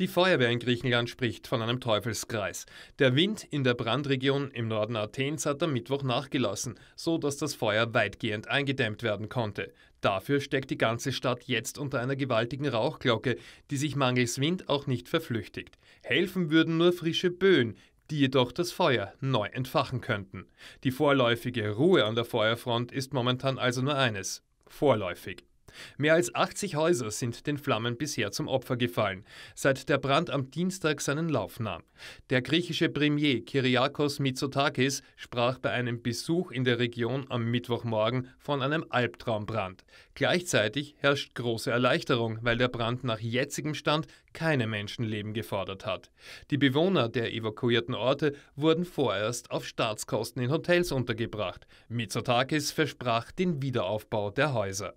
Die Feuerwehr in Griechenland spricht von einem Teufelskreis. Der Wind in der Brandregion im Norden Athens hat am Mittwoch nachgelassen, so dass das Feuer weitgehend eingedämmt werden konnte. Dafür steckt die ganze Stadt jetzt unter einer gewaltigen Rauchglocke, die sich mangels Wind auch nicht verflüchtigt. Helfen würden nur frische Böen, die jedoch das Feuer neu entfachen könnten. Die vorläufige Ruhe an der Feuerfront ist momentan also nur eines, vorläufig. Mehr als 80 Häuser sind den Flammen bisher zum Opfer gefallen, seit der Brand am Dienstag seinen Lauf nahm. Der griechische Premier Kyriakos Mitsotakis sprach bei einem Besuch in der Region am Mittwochmorgen von einem Albtraumbrand. Gleichzeitig herrscht große Erleichterung, weil der Brand nach jetzigem Stand keine Menschenleben gefordert hat. Die Bewohner der evakuierten Orte wurden vorerst auf Staatskosten in Hotels untergebracht. Mitsotakis versprach den Wiederaufbau der Häuser.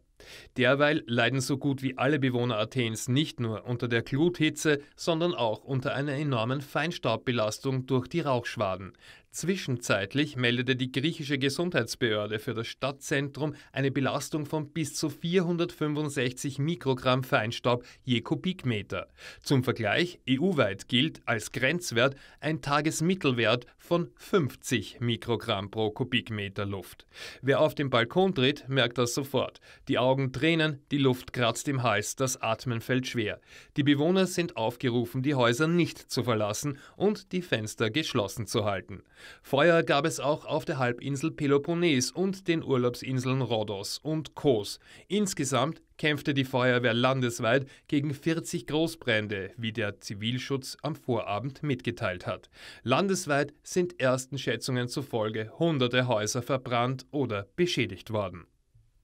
Derweil leiden so gut wie alle Bewohner Athens nicht nur unter der Gluthitze, sondern auch unter einer enormen Feinstaubbelastung durch die Rauchschwaden. Zwischenzeitlich meldete die griechische Gesundheitsbehörde für das Stadtzentrum eine Belastung von bis zu 465 Mikrogramm Feinstaub je Kubikmeter. Zum Vergleich, EU-weit gilt als Grenzwert ein Tagesmittelwert von 50 Mikrogramm pro Kubikmeter Luft. Wer auf den Balkon tritt, merkt das sofort. Die Augen tränen, die Luft kratzt im Hals, das Atmen fällt schwer. Die Bewohner sind aufgerufen, die Häuser nicht zu verlassen und die Fenster geschlossen zu halten. Feuer gab es auch auf der Halbinsel Peloponnes und den Urlaubsinseln Rhodos und Kos. Insgesamt kämpfte die Feuerwehr landesweit gegen 40 Großbrände, wie der Zivilschutz am Vorabend mitgeteilt hat. Landesweit sind ersten Schätzungen zufolge hunderte Häuser verbrannt oder beschädigt worden.